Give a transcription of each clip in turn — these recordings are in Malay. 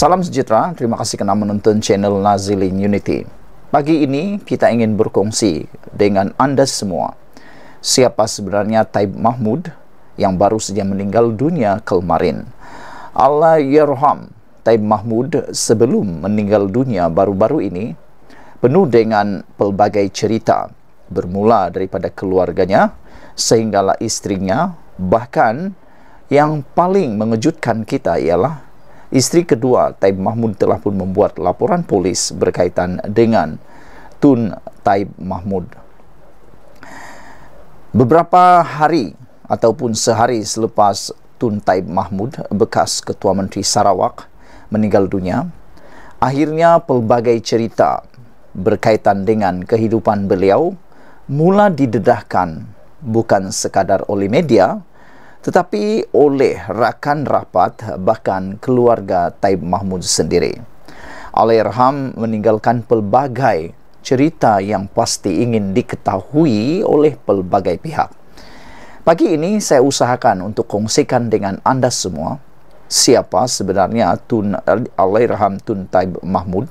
Salam sejahtera, terima kasih kerana menonton channel Nazilin Unity. Pagi ini kita ingin berkongsi dengan anda semua siapa sebenarnya Taib Mahmud yang baru saja meninggal dunia kemarin. Allah Yerham, ya Taib Mahmud sebelum meninggal dunia baru-baru ini penuh dengan pelbagai cerita bermula daripada keluarganya sehinggalah istrinya bahkan yang paling mengejutkan kita ialah Isteri kedua Taib Mahmud telah pun membuat laporan polis berkaitan dengan Tun Taib Mahmud. Beberapa hari ataupun sehari selepas Tun Taib Mahmud bekas Ketua Menteri Sarawak meninggal dunia, akhirnya pelbagai cerita berkaitan dengan kehidupan beliau mula didedahkan bukan sekadar oleh media, tetapi oleh rakan rapat bahkan keluarga Taib Mahmud sendiri. Alirham meninggalkan pelbagai cerita yang pasti ingin diketahui oleh pelbagai pihak. Pagi ini saya usahakan untuk kongsikan dengan anda semua siapa sebenarnya Tun Alirham Tun Taib Mahmud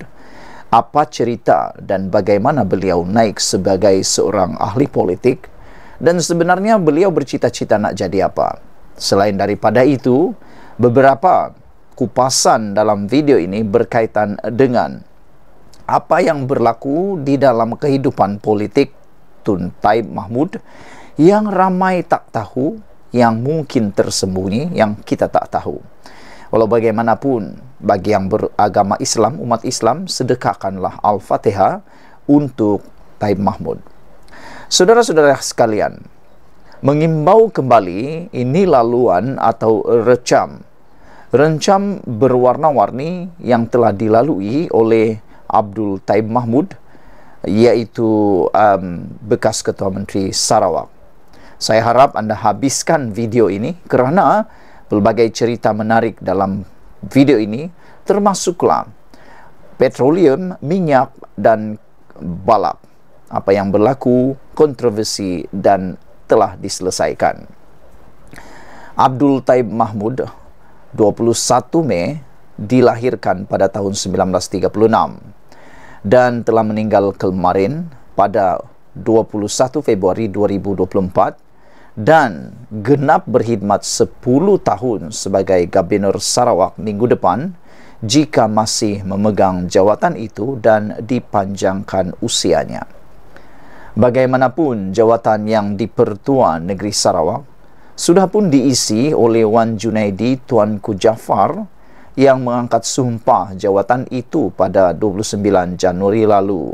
apa cerita dan bagaimana beliau naik sebagai seorang ahli politik dan sebenarnya beliau bercita-cita nak jadi apa. Selain daripada itu, beberapa kupasan dalam video ini berkaitan dengan apa yang berlaku di dalam kehidupan politik Tun Taib Mahmud yang ramai tak tahu, yang mungkin tersembunyi, yang kita tak tahu. Walau bagaimanapun, bagi yang beragama Islam, umat Islam, sedekahkanlah Al-Fatihah untuk Taib Mahmud. Saudara-saudara sekalian, mengimbau kembali ini laluan atau recam. Rencam berwarna-warni yang telah dilalui oleh Abdul Taib Mahmud, iaitu um, bekas Ketua Menteri Sarawak. Saya harap anda habiskan video ini kerana pelbagai cerita menarik dalam video ini termasuklah petroleum, minyak dan balap apa yang berlaku, kontroversi dan telah diselesaikan. Abdul Taib Mahmud 21 Mei dilahirkan pada tahun 1936 dan telah meninggal kemarin pada 21 Februari 2024 dan genap berkhidmat 10 tahun sebagai Gabenor Sarawak minggu depan jika masih memegang jawatan itu dan dipanjangkan usianya. Bagaimanapun jawatan yang dipertua negeri Sarawak sudah pun diisi oleh Wan Junaidi Tuan Jafar yang mengangkat sumpah jawatan itu pada 29 Januari lalu.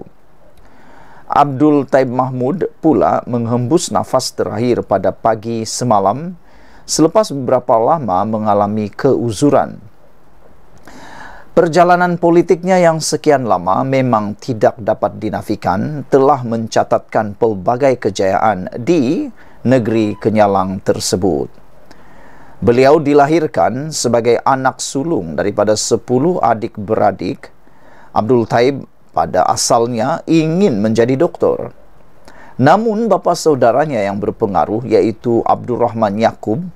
Abdul Taib Mahmud pula menghembus nafas terakhir pada pagi semalam selepas beberapa lama mengalami keuzuran Perjalanan politiknya yang sekian lama memang tidak dapat dinafikan telah mencatatkan pelbagai kejayaan di negeri Kenyalang tersebut. Beliau dilahirkan sebagai anak sulung daripada sepuluh adik beradik. Abdul Taib pada asalnya ingin menjadi doktor. Namun bapa saudaranya yang berpengaruh yaitu Abdul Rahman Yakub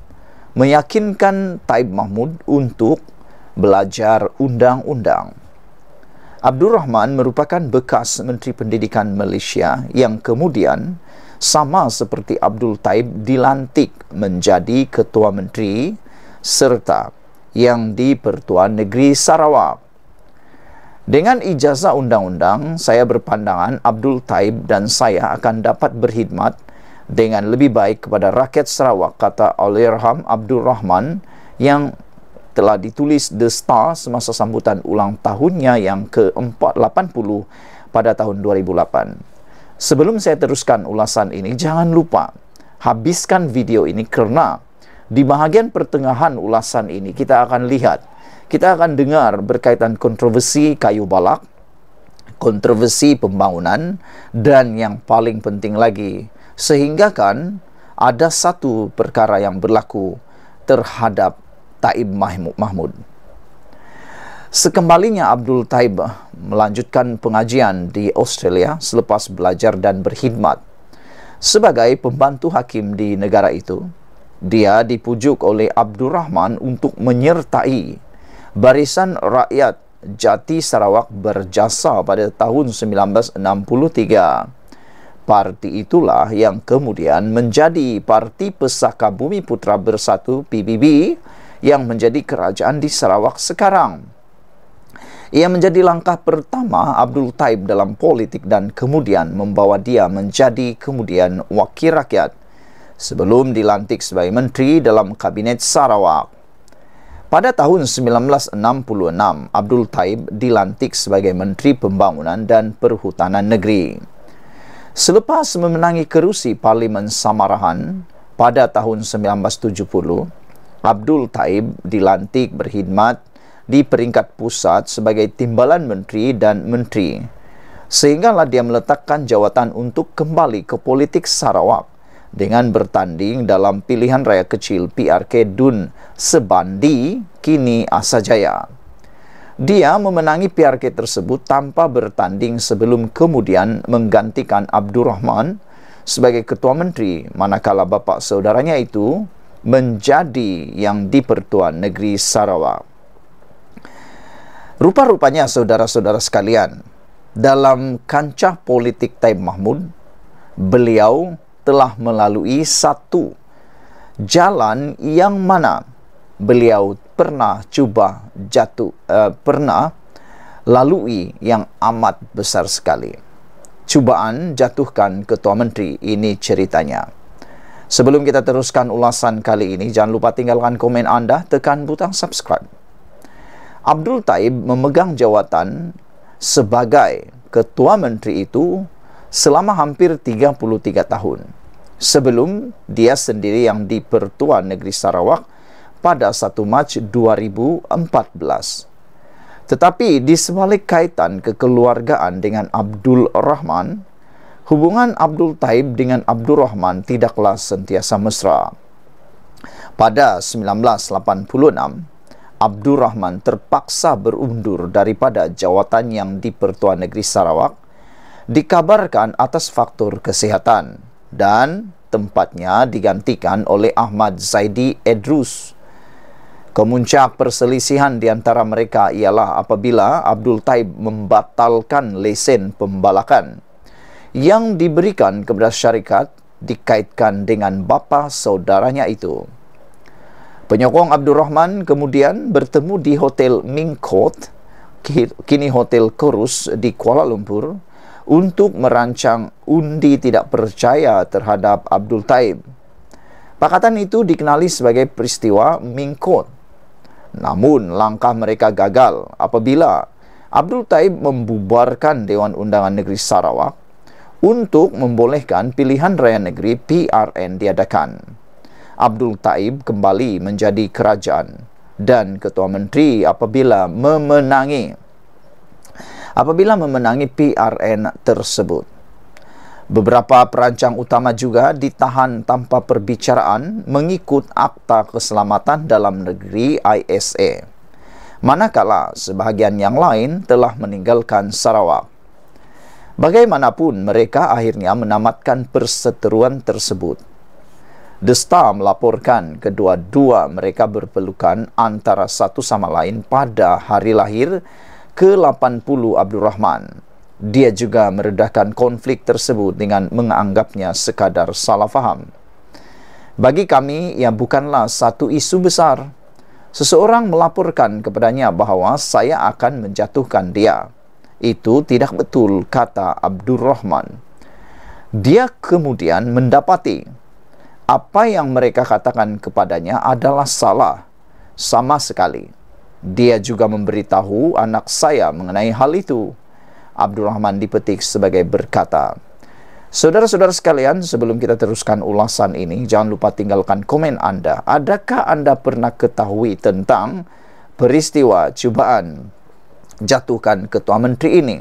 meyakinkan Taib Mahmud untuk belajar undang-undang. Abdul Rahman merupakan bekas Menteri Pendidikan Malaysia yang kemudian sama seperti Abdul Taib dilantik menjadi Ketua Menteri serta yang di Pertuan Negeri Sarawak. Dengan ijazah undang-undang, saya berpandangan Abdul Taib dan saya akan dapat berkhidmat dengan lebih baik kepada rakyat Sarawak, kata Alirham Abdul Rahman yang telah ditulis The Star semasa sambutan ulang tahunnya yang ke-480 pada tahun 2008. Sebelum saya teruskan ulasan ini, jangan lupa habiskan video ini kerana di bahagian pertengahan ulasan ini kita akan lihat, kita akan dengar berkaitan kontroversi kayu balak, kontroversi pembangunan dan yang paling penting lagi sehingga kan ada satu perkara yang berlaku terhadap Taib Mahmud. Sekembalinya Abdul Taib melanjutkan pengajian di Australia selepas belajar dan berkhidmat. Sebagai pembantu hakim di negara itu, dia dipujuk oleh Abdul Rahman untuk menyertai barisan rakyat Jati Sarawak berjasa pada tahun 1963. Parti itulah yang kemudian menjadi Parti Pesaka Bumi Putra Bersatu PBB yang menjadi kerajaan di Sarawak sekarang. Ia menjadi langkah pertama Abdul Taib dalam politik dan kemudian membawa dia menjadi kemudian wakil rakyat sebelum dilantik sebagai menteri dalam kabinet Sarawak. Pada tahun 1966, Abdul Taib dilantik sebagai Menteri Pembangunan dan Perhutanan Negeri. Selepas memenangi kerusi Parlimen Samarahan pada tahun 1970, Abdul Taib dilantik berkhidmat di peringkat pusat sebagai timbalan menteri dan menteri. Sehinggalah dia meletakkan jawatan untuk kembali ke politik Sarawak dengan bertanding dalam pilihan raya kecil PRK Dun Sebandi kini Asajaya. Dia memenangi PRK tersebut tanpa bertanding sebelum kemudian menggantikan Abdul Rahman sebagai ketua menteri manakala bapa saudaranya itu menjadi yang di Pertuan negeri Sarawak. Rupa-rupanya saudara-saudara sekalian, dalam kancah politik Taib Mahmud, beliau telah melalui satu jalan yang mana beliau pernah cuba jatuh, uh, pernah lalui yang amat besar sekali. Cubaan jatuhkan ketua menteri ini ceritanya. Sebelum kita teruskan ulasan kali ini, jangan lupa tinggalkan komen anda, tekan butang subscribe. Abdul Taib memegang jawatan sebagai ketua menteri itu selama hampir 33 tahun. Sebelum dia sendiri yang dipertua negeri Sarawak pada 1 Mac 2014. Tetapi di sebalik kaitan kekeluargaan dengan Abdul Rahman, hubungan Abdul Taib dengan Abdul Rahman tidaklah sentiasa mesra. Pada 1986, Abdul Rahman terpaksa berundur daripada jawatan yang di-Pertuan Negeri Sarawak dikabarkan atas faktor kesihatan dan tempatnya digantikan oleh Ahmad Zaidi Edrus. Kemuncak perselisihan di antara mereka ialah apabila Abdul Taib membatalkan lesen pembalakan yang diberikan kepada syarikat dikaitkan dengan bapa saudaranya itu. Penyokong Abdul Rahman kemudian bertemu di Hotel Mingkot, kini Hotel Korus di Kuala Lumpur, untuk merancang undi tidak percaya terhadap Abdul Taib. Pakatan itu dikenali sebagai peristiwa Mingkot. Namun langkah mereka gagal apabila Abdul Taib membubarkan Dewan Undangan Negeri Sarawak untuk membolehkan pilihan raya negeri PRN diadakan. Abdul Taib kembali menjadi kerajaan dan ketua menteri apabila memenangi apabila memenangi PRN tersebut. Beberapa perancang utama juga ditahan tanpa perbicaraan mengikut Akta Keselamatan Dalam Negeri ISA. Manakala sebahagian yang lain telah meninggalkan Sarawak. Bagaimanapun, mereka akhirnya menamatkan perseteruan tersebut. The Star melaporkan kedua-dua mereka berpelukan antara satu sama lain pada hari lahir ke-80 Abdul Rahman. Dia juga meredahkan konflik tersebut dengan menganggapnya sekadar salah faham. Bagi kami, ia bukanlah satu isu besar. Seseorang melaporkan kepadanya bahawa saya akan menjatuhkan Dia itu tidak betul kata Abdul Rahman. Dia kemudian mendapati apa yang mereka katakan kepadanya adalah salah sama sekali. Dia juga memberitahu anak saya mengenai hal itu. Abdul Rahman dipetik sebagai berkata, Saudara-saudara sekalian, sebelum kita teruskan ulasan ini, jangan lupa tinggalkan komen Anda. Adakah Anda pernah ketahui tentang peristiwa cubaan? jatuhkan ketua menteri ini.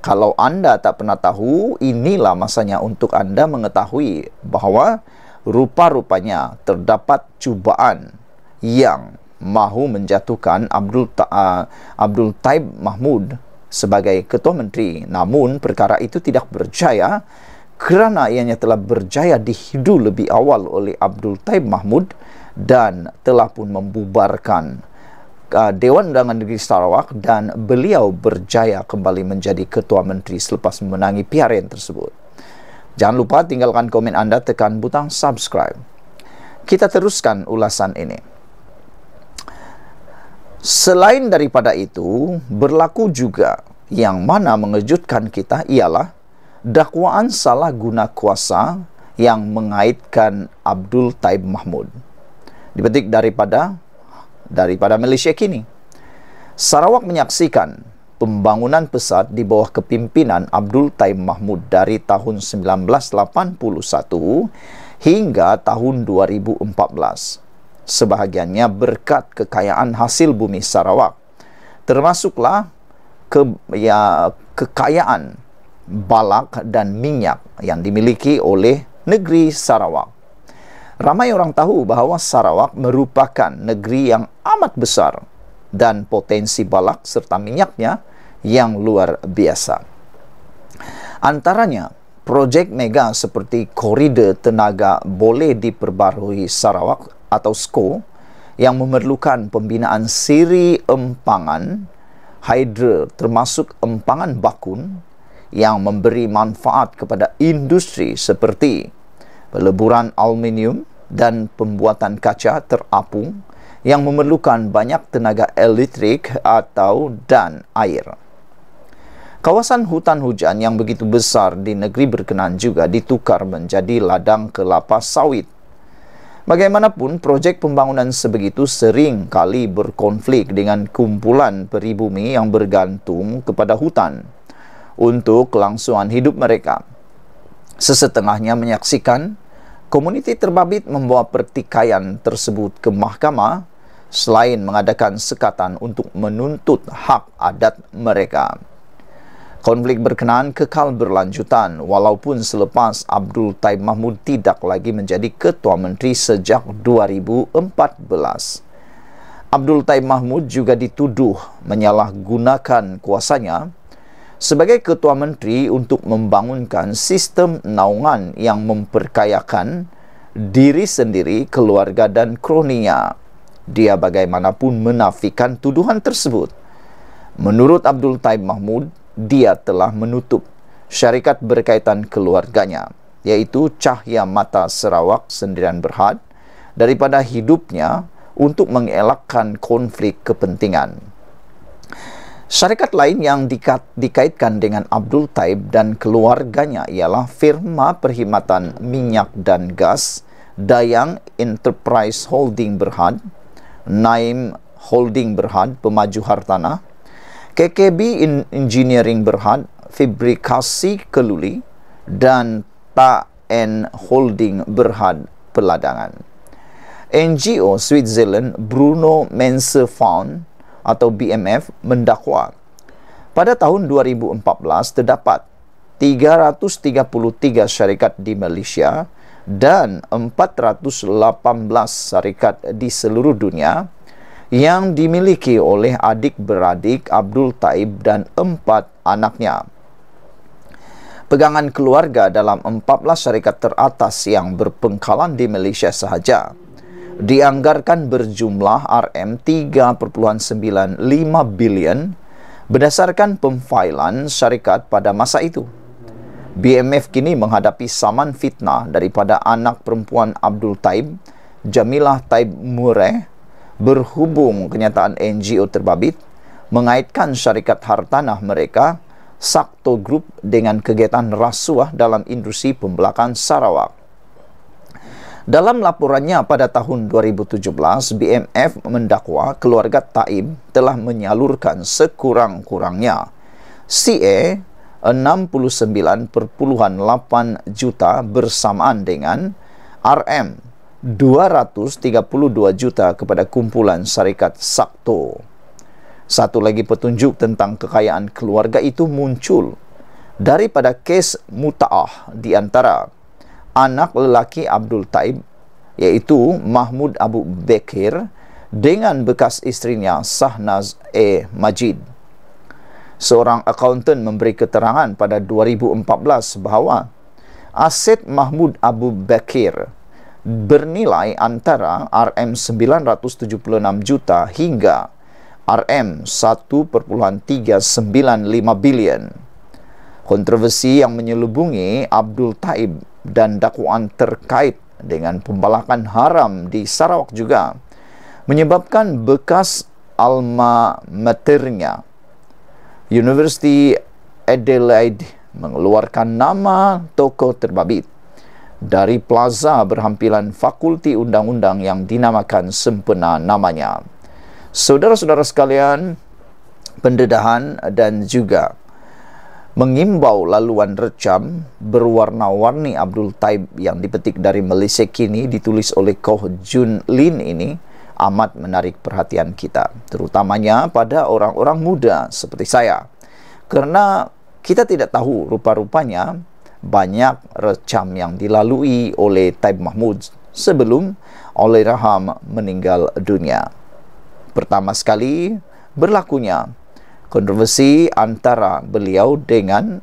Kalau anda tak pernah tahu, inilah masanya untuk anda mengetahui bahawa rupa-rupanya terdapat cubaan yang mahu menjatuhkan Abdul Ta ah, Abdul Taib Mahmud sebagai ketua menteri. Namun perkara itu tidak berjaya kerana ianya telah berjaya dihidu lebih awal oleh Abdul Taib Mahmud dan telah pun membubarkan uh, Dewan Undangan Negeri Sarawak dan beliau berjaya kembali menjadi Ketua Menteri selepas memenangi PRN tersebut. Jangan lupa tinggalkan komen anda tekan butang subscribe. Kita teruskan ulasan ini. Selain daripada itu, berlaku juga yang mana mengejutkan kita ialah dakwaan salah guna kuasa yang mengaitkan Abdul Taib Mahmud. Dipetik daripada daripada Malaysia kini. Sarawak menyaksikan pembangunan pesat di bawah kepimpinan Abdul Taib Mahmud dari tahun 1981 hingga tahun 2014. Sebahagiannya berkat kekayaan hasil bumi Sarawak, termasuklah ke, ya, kekayaan balak dan minyak yang dimiliki oleh negeri Sarawak. Ramai orang tahu bahawa Sarawak merupakan negeri yang amat besar dan potensi balak serta minyaknya yang luar biasa. Antaranya, projek mega seperti koridor tenaga boleh diperbarui Sarawak atau SCO yang memerlukan pembinaan siri empangan hidra termasuk empangan bakun yang memberi manfaat kepada industri seperti peleburan aluminium dan pembuatan kaca terapung yang memerlukan banyak tenaga elektrik atau dan air. Kawasan hutan hujan yang begitu besar di negeri berkenan juga ditukar menjadi ladang kelapa sawit. Bagaimanapun, projek pembangunan sebegitu sering kali berkonflik dengan kumpulan peribumi yang bergantung kepada hutan untuk kelangsungan hidup mereka. Sesetengahnya menyaksikan komuniti terbabit membawa pertikaian tersebut ke mahkamah selain mengadakan sekatan untuk menuntut hak adat mereka. Konflik berkenaan kekal berlanjutan walaupun selepas Abdul Taib Mahmud tidak lagi menjadi ketua menteri sejak 2014. Abdul Taib Mahmud juga dituduh menyalahgunakan kuasanya sebagai ketua menteri untuk membangunkan sistem naungan yang memperkayakan diri sendiri, keluarga dan kroninya. Dia bagaimanapun menafikan tuduhan tersebut. Menurut Abdul Taib Mahmud, dia telah menutup syarikat berkaitan keluarganya, iaitu Cahya Mata Sarawak Sendirian Berhad, daripada hidupnya untuk mengelakkan konflik kepentingan. Syarikat lain yang dikat, dikaitkan dengan Abdul Taib dan keluarganya ialah firma perkhidmatan minyak dan gas Dayang Enterprise Holding Berhad, Naim Holding Berhad Pemaju Hartana, KKB Engineering Berhad, Fabrikasi Keluli dan TAN Holding Berhad Peladangan. NGO Switzerland Bruno Mensah Fund atau BMF mendakwa pada tahun 2014 terdapat 333 syarikat di Malaysia dan 418 syarikat di seluruh dunia yang dimiliki oleh adik-beradik Abdul Taib dan empat anaknya. Pegangan keluarga dalam 14 syarikat teratas yang berpengkalan di Malaysia sahaja dianggarkan berjumlah RM 3,95 bilion berdasarkan pemfailan syarikat pada masa itu. BMF kini menghadapi saman fitnah daripada anak perempuan Abdul Taib, Jamilah Taib Mureh, berhubung kenyataan NGO terbabit, mengaitkan syarikat hartanah mereka, Sakto Group dengan kegiatan rasuah dalam industri pembelakan Sarawak. Dalam laporannya pada tahun 2017, BMF mendakwa keluarga Taib telah menyalurkan sekurang-kurangnya CA 69.8 juta bersamaan dengan RM 232 juta kepada kumpulan syarikat Sakto. Satu lagi petunjuk tentang kekayaan keluarga itu muncul daripada kes mutaah di antara anak lelaki Abdul Taib iaitu Mahmud Abu Bekir dengan bekas istrinya Sahnaz A. Majid. Seorang akaunten memberi keterangan pada 2014 bahawa aset Mahmud Abu Bakir bernilai antara RM976 juta hingga RM1.395 bilion. Kontroversi yang menyelubungi Abdul Taib dan dakwaan terkait dengan pembalakan haram di Sarawak juga menyebabkan bekas alma maternya University Adelaide mengeluarkan nama toko terbabit dari plaza berhampilan fakulti undang-undang yang dinamakan sempena namanya. Saudara-saudara sekalian, pendedahan dan juga mengimbau laluan recam berwarna-warni Abdul Taib yang dipetik dari Malaysia kini ditulis oleh Koh Jun Lin ini amat menarik perhatian kita terutamanya pada orang-orang muda seperti saya karena kita tidak tahu rupa-rupanya banyak recam yang dilalui oleh Taib Mahmud sebelum oleh Raham meninggal dunia pertama sekali berlakunya kontroversi antara beliau dengan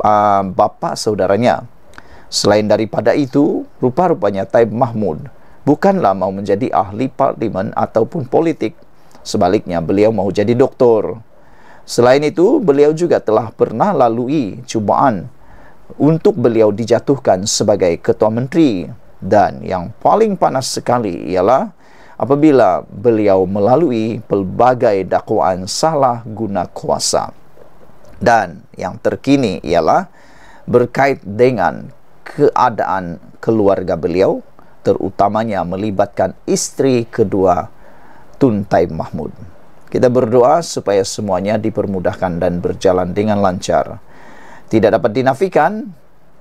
uh, bapa saudaranya. Selain daripada itu, rupa-rupanya Taib Mahmud bukanlah mau menjadi ahli parlimen ataupun politik. Sebaliknya, beliau mau jadi doktor. Selain itu, beliau juga telah pernah lalui cubaan untuk beliau dijatuhkan sebagai ketua menteri. Dan yang paling panas sekali ialah apabila beliau melalui pelbagai dakwaan salah guna kuasa. Dan yang terkini ialah berkait dengan keadaan keluarga beliau terutamanya melibatkan isteri kedua Tun Taib Mahmud. Kita berdoa supaya semuanya dipermudahkan dan berjalan dengan lancar. Tidak dapat dinafikan,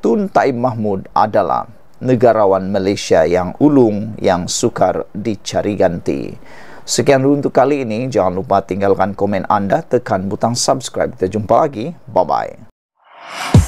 Tun Taib Mahmud adalah negarawan Malaysia yang ulung yang sukar dicari ganti. Sekian dulu untuk kali ini. Jangan lupa tinggalkan komen anda, tekan butang subscribe. Kita jumpa lagi. Bye-bye.